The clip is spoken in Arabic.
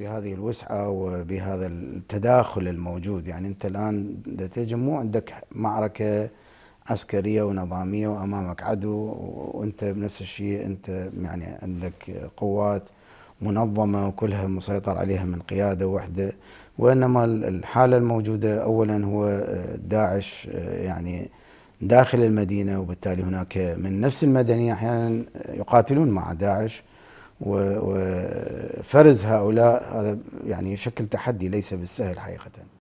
بهذه الوسعة وبهذا التداخل الموجود يعني أنت الآن تجي مو عندك معركة عسكرية ونظامية وأمامك عدو وأنت بنفس الشيء أنت يعني عندك قوات منظمة وكلها مسيطر عليها من قيادة واحدة وإنما الحالة الموجودة أولا هو آه، داعش آه، يعني داخل المدينة وبالتالي هناك من نفس المدنية أحيانا يقاتلون مع داعش و, و فرز هؤلاء هذا يعني يشكل تحدي ليس بالسهل حقيقه